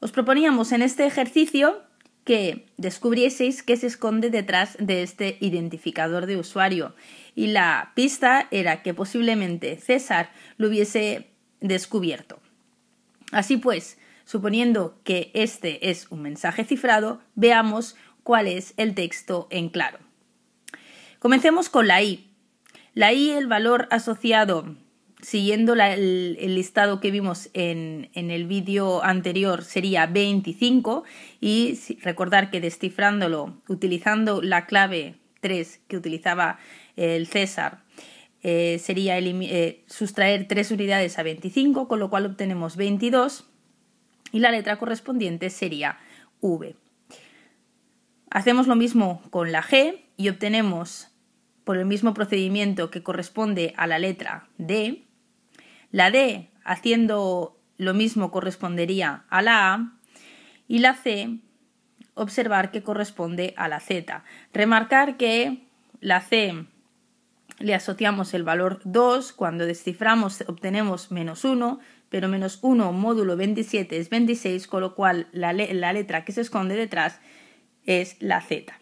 Os proponíamos en este ejercicio que descubrieseis qué se esconde detrás de este identificador de usuario. Y la pista era que posiblemente César lo hubiese descubierto. Así pues, suponiendo que este es un mensaje cifrado, veamos cuál es el texto en claro. Comencemos con la I. La I, el valor asociado siguiendo el, listado que vimos en, el vídeo anterior, sería 25 y recordar que descifrándolo utilizando la clave 3 que utilizaba el César, eh, sería eh, sustraer 3 unidades a 25, con lo cual obtenemos 22 y la letra correspondiente sería V. Hacemos lo mismo con la G y obtenemos por el mismo procedimiento que corresponde a la letra D, la D, haciendo lo mismo, correspondería a la A. Y la C, observar que corresponde a la Z. Remarcar que la C le asociamos el valor 2, cuando desciframos obtenemos menos 1, pero menos 1 módulo 27 es 26, con lo cual la, la, letra que se esconde detrás es la Z.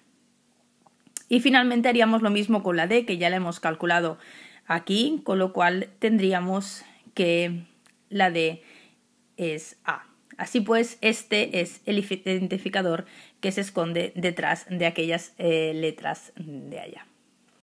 Y finalmente haríamos lo mismo con la D, que ya la hemos calculado aquí, con lo cual tendríamos que la D es A. Así pues, este es el identificador que se esconde detrás de aquellas eh, letras de allá.